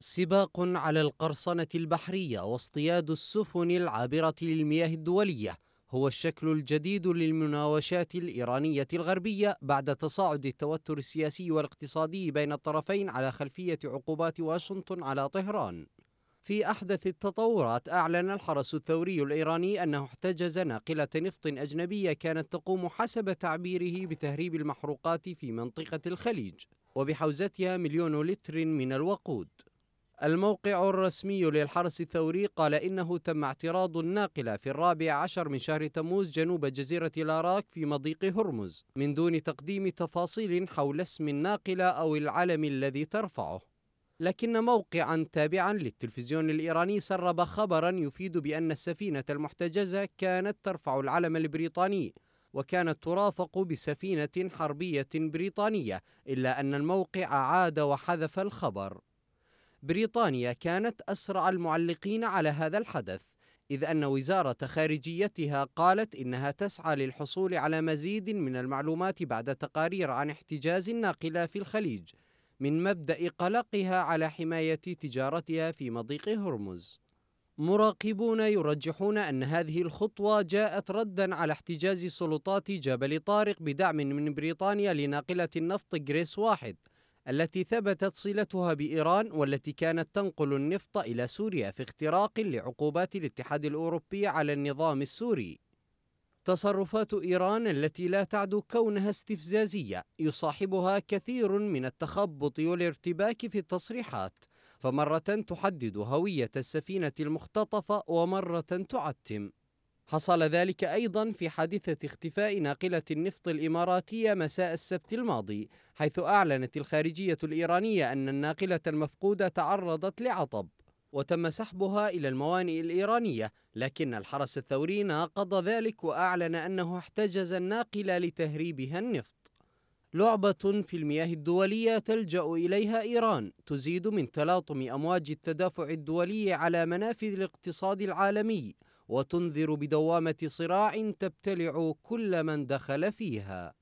سباق على القرصنة البحرية واصطياد السفن العابرة للمياه الدولية هو الشكل الجديد للمناوشات الإيرانية الغربية بعد تصاعد التوتر السياسي والاقتصادي بين الطرفين على خلفية عقوبات واشنطن على طهران في أحدث التطورات أعلن الحرس الثوري الإيراني أنه احتجز ناقلة نفط أجنبية كانت تقوم حسب تعبيره بتهريب المحروقات في منطقة الخليج وبحوزتها مليون لتر من الوقود الموقع الرسمي للحرس الثوري قال إنه تم اعتراض الناقلة في الرابع عشر من شهر تموز جنوب جزيرة لاراك في مضيق هرمز من دون تقديم تفاصيل حول اسم الناقلة أو العلم الذي ترفعه لكن موقعا تابعا للتلفزيون الإيراني سرب خبرا يفيد بأن السفينة المحتجزة كانت ترفع العلم البريطاني وكانت ترافق بسفينة حربية بريطانية إلا أن الموقع عاد وحذف الخبر بريطانيا كانت أسرع المعلقين على هذا الحدث إذ أن وزارة خارجيتها قالت إنها تسعى للحصول على مزيد من المعلومات بعد تقارير عن احتجاز الناقلة في الخليج من مبدأ قلقها على حماية تجارتها في مضيق هرمز مراقبون يرجحون أن هذه الخطوة جاءت ردا على احتجاز سلطات جبل طارق بدعم من بريطانيا لناقلة النفط جريس واحد التي ثبتت صلتها بإيران والتي كانت تنقل النفط إلى سوريا في اختراق لعقوبات الاتحاد الأوروبي على النظام السوري. تصرفات إيران التي لا تعدو كونها استفزازية يصاحبها كثير من التخبط والارتباك في التصريحات، فمرة تحدد هوية السفينة المختطفة ومرة تعتم. حصل ذلك أيضا في حادثة اختفاء ناقلة النفط الإماراتية مساء السبت الماضي حيث أعلنت الخارجية الإيرانية أن الناقلة المفقودة تعرضت لعطب وتم سحبها إلى الموانئ الإيرانية لكن الحرس الثوري ناقض ذلك وأعلن أنه احتجز الناقلة لتهريبها النفط لعبة في المياه الدولية تلجأ إليها إيران تزيد من تلاطم أمواج التدافع الدولي على منافذ الاقتصاد العالمي وتنذر بدوامه صراع تبتلع كل من دخل فيها